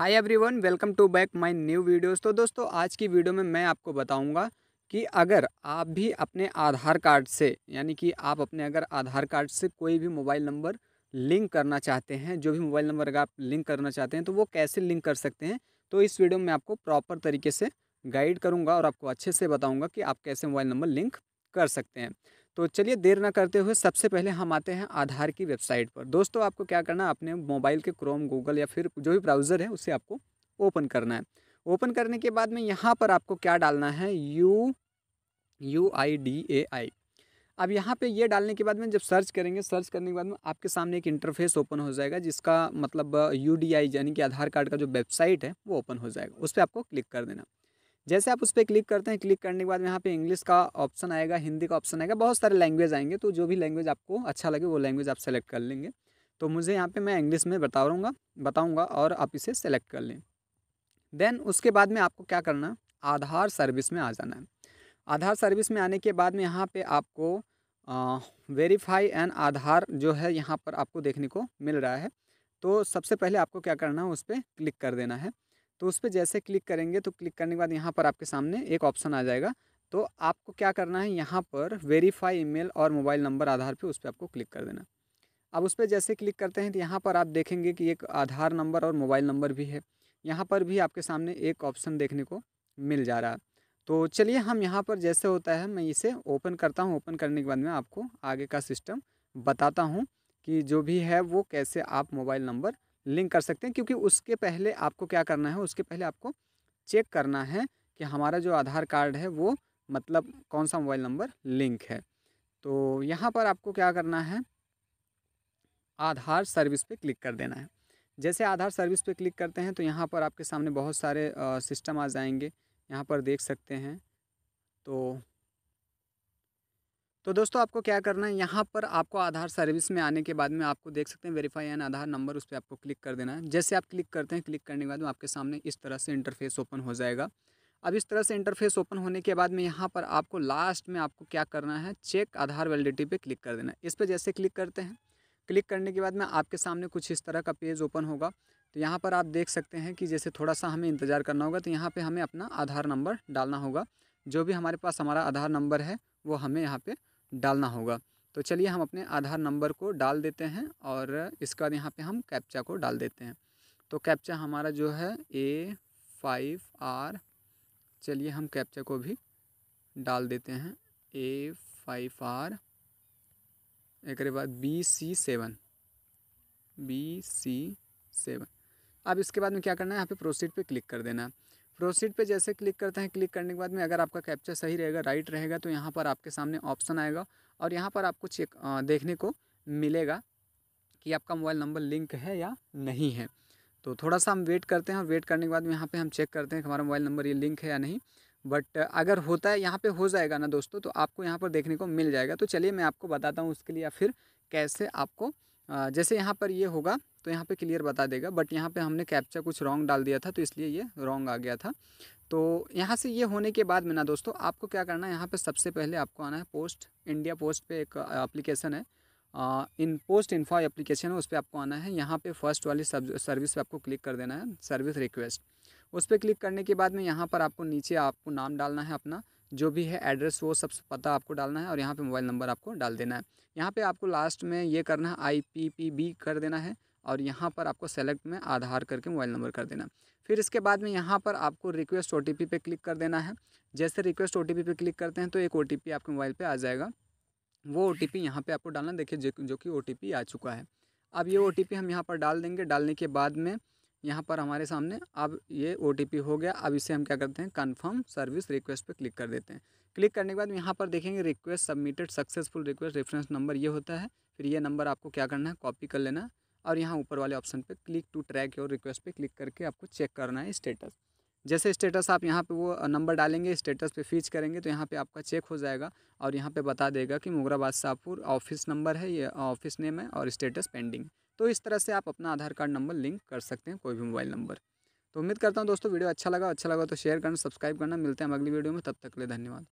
hi everyone welcome to back my new videos तो दोस्तों आज की वीडियो में मैं आपको बताऊंगा कि अगर आप भी अपने आधार कार्ड से यानी कि आप अपने अगर आधार कार्ड से कोई भी मोबाइल नंबर लिंक करना चाहते हैं जो भी मोबाइल नंबर अगर आप लिंक करना चाहते हैं तो वो कैसे लिंक कर सकते हैं तो इस वीडियो में आपको प्रॉपर तरीके से गाइड करूँगा और आपको अच्छे से बताऊँगा कि आप कैसे मोबाइल नंबर लिंक कर सकते हैं तो चलिए देर ना करते हुए सबसे पहले हम आते हैं आधार की वेबसाइट पर दोस्तों आपको क्या करना है अपने मोबाइल के क्रोम गूगल या फिर जो भी ब्राउज़र है उसे आपको ओपन करना है ओपन करने के बाद में यहाँ पर आपको क्या डालना है U U I D A I अब यहाँ पे ये डालने के बाद में जब सर्च करेंगे सर्च करने के बाद में आपके सामने एक इंटरफेस ओपन हो जाएगा जिसका मतलब यू डी आई यानी कि आधार कार्ड का जो वेबसाइट है वो ओपन हो जाएगा उस पर आपको क्लिक कर देना जैसे आप उस पर क्लिक करते हैं क्लिक करने के बाद यहाँ पे इंग्लिश का ऑप्शन आएगा हिंदी का ऑप्शन आएगा बहुत सारे लैंग्वेज आएंगे तो जो भी लैंग्वेज आपको अच्छा लगे वो लैंग्वेज आप सेलेक्ट कर लेंगे तो मुझे यहाँ पे मैं इंग्लिश में बता बताऊँगा बताऊँगा और आप इसे सेलेक्ट कर लें देन उसके बाद में आपको क्या करना आधार सर्विस में आ जाना है आधार सर्विस में आने के बाद में यहाँ पर आपको वेरीफाई एंड आधार जो है यहाँ पर आपको देखने को मिल रहा है तो सबसे पहले आपको क्या करना है उस पर क्लिक कर देना है तो उस पर जैसे क्लिक करेंगे तो क्लिक करने के बाद यहाँ पर आपके सामने एक ऑप्शन आ जाएगा तो आपको क्या करना है यहाँ पर वेरीफाई ईमेल और मोबाइल नंबर आधार पे उस पर आपको क्लिक कर देना अब उस पर जैसे क्लिक करते हैं तो यहाँ पर आप देखेंगे कि एक आधार नंबर और मोबाइल नंबर भी है यहाँ पर भी आपके सामने एक ऑप्शन देखने को मिल जा रहा है तो चलिए हम यहाँ पर जैसे होता है मैं इसे ओपन करता हूँ ओपन करने के बाद में आपको आगे का सिस्टम बताता हूँ कि जो भी है वो कैसे आप मोबाइल नंबर लिंक कर सकते हैं क्योंकि उसके पहले आपको क्या करना है उसके पहले आपको चेक करना है कि हमारा जो आधार कार्ड है वो मतलब कौन सा मोबाइल नंबर लिंक है तो यहाँ पर आपको क्या करना है आधार सर्विस पे क्लिक कर देना है जैसे आधार सर्विस पे क्लिक करते हैं तो यहाँ पर आपके सामने बहुत सारे सिस्टम आ जाएंगे यहाँ पर देख सकते हैं तो तो दोस्तों आपको क्या करना है यहाँ पर आपको आधार सर्विस में आने के बाद में आपको देख सकते हैं वेरीफाई एन आधार नंबर उस पर आपको क्लिक कर देना है जैसे आप क्लिक करते हैं क्लिक करने के बाद में आपके सामने इस तरह से इंटरफेस ओपन हो जाएगा अब इस तरह से इंटरफेस ओपन होने के बाद में यहाँ पर आपको लास्ट में आपको क्या करना है चेक आधार वैलिडिटी पर क्लिक कर देना है इस पर जैसे क्लिक करते हैं क्लिक करने के बाद में आपके सामने कुछ इस तरह का पेज ओपन होगा तो यहाँ पर आप देख सकते हैं कि जैसे थोड़ा सा हमें इंतज़ार करना होगा तो यहाँ पर हमें अपना आधार नंबर डालना होगा जो भी हमारे पास हमारा आधार नंबर है वो हमें यहाँ पर डालना होगा तो चलिए हम अपने आधार नंबर को डाल देते हैं और इसके बाद यहाँ पे हम कैप्चा को डाल देते हैं तो कैप्चा हमारा जो है ए फाइव आर चलिए हम कैप्चा को भी डाल देते हैं ए फाइव आर एक बाद B C seven B C seven अब इसके बाद में क्या करना है यहाँ पे प्रोसीड पे क्लिक कर देना है प्रोसीड पे जैसे क्लिक करते हैं क्लिक करने के बाद में अगर आपका कैप्चर सही रहेगा राइट रहेगा तो यहाँ पर आपके सामने ऑप्शन आएगा और यहाँ पर आपको चेक देखने को मिलेगा कि आपका मोबाइल नंबर लिंक है या नहीं है तो थोड़ा सा हम वेट करते हैं और वेट करने के बाद में यहाँ पर हम चेक करते हैं कि हमारा मोबाइल नंबर ये लिंक है या नहीं बट अगर होता है यहाँ पर हो जाएगा ना दोस्तों तो आपको यहाँ पर देखने को मिल जाएगा तो चलिए मैं आपको बताता हूँ उसके लिए या फिर कैसे आपको जैसे यहाँ पर ये होगा तो यहाँ पे क्लियर बता देगा बट यहाँ पे हमने कैप्चा कुछ रॉन्ग डाल दिया था तो इसलिए ये रॉन्ग आ गया था तो यहाँ से ये होने के बाद में ना दोस्तों आपको क्या करना है यहाँ पे सबसे पहले आपको आना है पोस्ट इंडिया पोस्ट पे एक एप्लीकेशन है आ, इन पोस्ट इन्फो एप्लीकेशन है उस पर आपको आना है यहाँ पे फर्स्ट वाली सब सर्विस पे आपको क्लिक कर देना है सर्विस रिक्वेस्ट उस पर क्लिक करने के बाद में यहाँ पर आपको नीचे आपको नाम डालना है अपना जो भी है एड्रेस वो सब पता आपको डालना है और यहाँ पे मोबाइल नंबर आपको डाल देना है यहाँ पे आपको लास्ट में ये करना है आई पी पी बी कर देना है और यहाँ पर आपको सेलेक्ट में आधार करके मोबाइल नंबर कर देना फिर इसके बाद में यहाँ पर आपको रिक्वेस्ट ओ टी पे क्लिक कर देना है जैसे रिक्वेस्ट ओ टी पे क्लिक करते हैं तो एक ओ आपके मोबाइल पर आ जाएगा वो ओ टी पी यहाँ पर आपको डालना देखिए जो, जो कि ओ टी पी आ चुका है अब ये ओ टी पी हम यहाँ पर डाल देंगे डालने के बाद में यहाँ पर हमारे सामने अब ये ओ टी पी हो गया अब इसे हम क्या करते हैं कन्फर्म सर्विस रिक्वेस्ट पर क्लिक कर देते हैं क्लिक करने के बाद यहाँ पर देखेंगे request submitted successful request reference number ये होता है फिर ये नंबर आपको क्या करना है कॉपी कर लेना और यहाँ ऊपर वाले ऑप्शन पे क्लिक टू ट्रैक और रिक्वेस्ट पे क्लिक करके आपको चेक करना है स्टेटस जैसे स्टेटस आप यहाँ पे वो नंबर डालेंगे स्टेटस पे फीच करेंगे तो यहाँ पे आपका चेक हो जाएगा और यहाँ पे बता देगा कि मोगराबाद शाहपुर ऑफिस नंबर है ये ऑफिस नेम है और स्टेटस पेंडिंग तो इस तरह से आप अपना आधार कार्ड नंबर लिंक कर सकते हैं कोई भी मोबाइल नंबर तो उम्मीद करता हूँ दोस्तों वीडियो अच्छा लगा अच्छा लगा तो शेयर करना सब्सक्राइब करना मिलते हैं अगली वीडियो में तब तक ले धन्यवाद